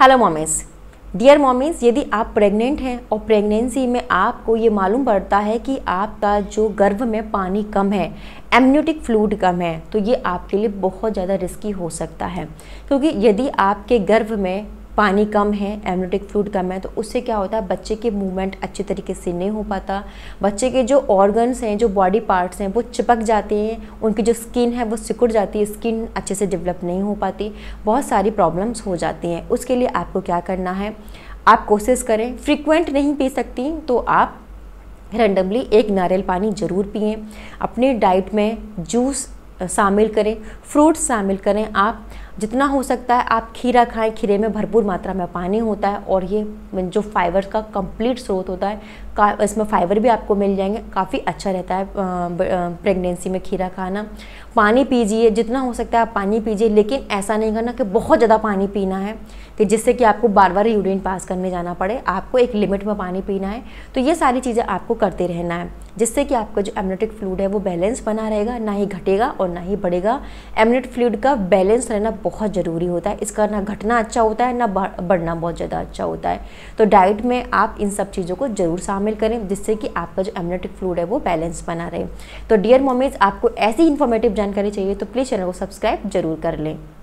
hello mommies dear mommies यदि आप pregnant हैं और प्रेगनेंसी में आपको ये मालूम पड़ता है कि आपका जो गर्भ में पानी कम है एम्यूटिक फ्लूड कम है तो ये आपके लिए बहुत ज़्यादा रिस्की हो सकता है क्योंकि यदि आपके गर्भ में पानी कम है एमनोटिक फ्लूड कम है तो उससे क्या होता है बच्चे के मूवमेंट अच्छे तरीके से नहीं हो पाता बच्चे के जो ऑर्गन्स हैं जो बॉडी पार्ट्स हैं वो चिपक जाते हैं उनकी जो स्किन है वो सिकुड़ जाती है स्किन अच्छे से डेवलप नहीं हो पाती बहुत सारी प्रॉब्लम्स हो जाती हैं उसके लिए आपको क्या करना है आप कोशिश करें फ्रिक्वेंट नहीं पी सकती तो आप रैंडमली एक नारियल पानी ज़रूर पिए अपने डाइट में जूस शामिल करें फ्रूट्स शामिल करें आप जितना हो सकता है आप खीरा खाएं खीरे में भरपूर मात्रा में पानी होता है और ये जो फाइबर का कंप्लीट स्रोत होता है का इसमें फाइबर भी आपको मिल जाएंगे काफ़ी अच्छा रहता है प्रेगनेंसी में खीरा खाना पानी पीजिए जितना हो सकता है आप पानी पीजिए लेकिन ऐसा नहीं करना कि बहुत ज़्यादा पानी पीना है कि जिससे कि आपको बार बार यूरिन पास करने जाना पड़े आपको एक लिमिट में पानी पीना है तो ये सारी चीज़ें आपको करते रहना है जिससे कि आपका जो एमनेटिक फ्लूड है वो बैलेंस बना रहेगा ना ही घटेगा और ना ही बढ़ेगा एमनेट फ्लूड का बैलेंस रहना बहुत ज़रूरी होता है इसका ना घटना अच्छा होता है ना बढ़ना बहुत ज़्यादा अच्छा होता है तो डाइट में आप इन सब चीज़ों को ज़रूर शामिल करें जिससे कि आपका जो एमनेटिक फ्लूड है वो बैलेंस बना रहे तो डियर मोमेज आपको ऐसी इन्फॉर्मेटिव जानकारी चाहिए तो प्लीज़ चैनल को सब्सक्राइब जरूर कर लें